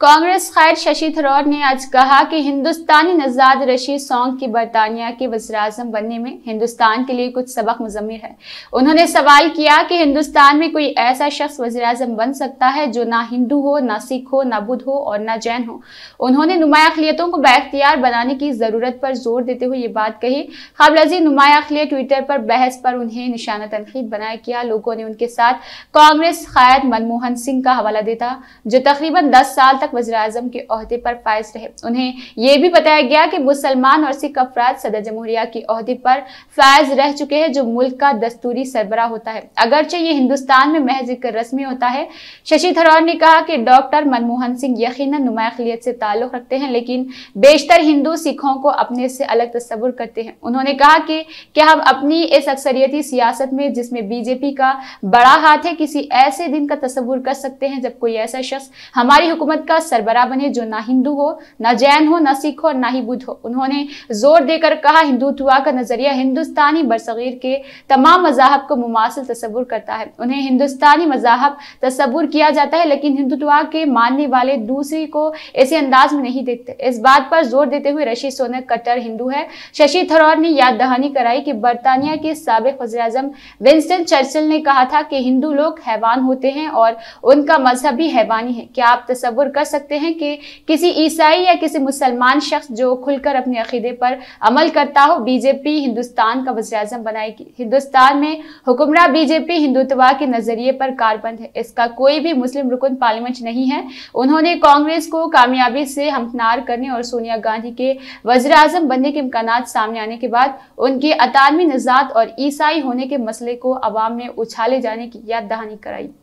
कांग्रेस खैर शशि थरौर ने आज कहा कि हिंदुस्तानी नजाद रशीद सॉन्ग की बरतानिया के वजराजम बनने में हिंदुस्तान के लिए कुछ सबक मुजमिर है उन्होंने सवाल किया कि हिंदुस्तान में कोई ऐसा शख्स वजराजम बन सकता है जो ना हिंदू हो ना सिख हो ना बुद्ध हो और ना जैन हो उन्होंने नुमाया अखिलियतों को बाख्तियार बनाने की ज़रूरत पर जोर देते हुए ये बात कही खबर अजी नुमाया अखिलियत ट्विटर पर बहस पर उन्हें निशाना तनखीद बनाया किया लोगों ने उनके साथ कांग्रेस खैर मनमोहन सिंह का हवाला देता जो तकरीबन दस साल तक तक वजर अजम के अहदे पर फायज रहे उन्हें यह भी बताया गया कि मुसलमान और सिख अफराद सदर जमहूरिया के अहदे पर फायज रह चुके हैं जो मुल्क का दस्तूरी सरबरा होता है अगरचे ये हिंदुस्तान में महज एक रस्मी होता है शशि थरौर ने कहा कि डॉक्टर मनमोहन सिंह यकीन नुमाखलीत से ताल्लुक़ रखते हैं लेकिन बेशतर हिंदू सिखों को अपने से अलग तस्वुर करते हैं उन्होंने कहा कि क्या हम अपनी इस अक्सरियती सियासत में जिसमें बीजेपी का बड़ा हाथ है किसी ऐसे दिन का तस्वुर कर सकते हैं जब कोई ऐसा शख्स हमारी हुकूमत का का सरबरा बने जो ना हिंदू हो ना जैन हो ना सिख हो ना ही बुद्ध हो उन्होंने जोर देकर कहा हिंदुत्वा का नजरिया हिंदुस्तानी बरसगीर के तमाम मजाहब को मुमासिल तस्वुर करता है उन्हें हिंदुस्तानी मजाहब तस्वुर किया जाता है लेकिन हिंदुत्वा के मानने वाले दूसरी को ऐसे अंदाज में नहीं देखते इस बात पर जोर देते हुए रशी सोनक कट्टर हिंदू है शशि थरौर ने याद दहानी कराई कि बरतानिया के सबक वजी अजम विंस्टन चर्चिल ने कहा था कि हिंदू लोग हैवान होते हैं और उनका मजहब भी हैवानी है क्या आप तस्वुर कर सकते हैं कि किसी ईसाई या किसी मुसलमान शख्स जो खुलकर अपने अकीदे पर अमल करता हो बीजेपी हिंदुस्तान का अजम बनाएगी हिंदुस्तान में हुक्मरान बीजेपी हिंदुत्वा के नज़रिए पर कारबंद है इसका कोई भी मुस्लिम रुकन पार्लियामेंट नहीं है उन्होंने कांग्रेस को कामयाबी से हमकनार करने और सोनिया गांधी के वजर अजम बनने के इम्कान सामने आने के बाद उनके अतालमी नजात और ईसाई होने के मसले को आवाम में उछाले जाने की याद दहानी कराई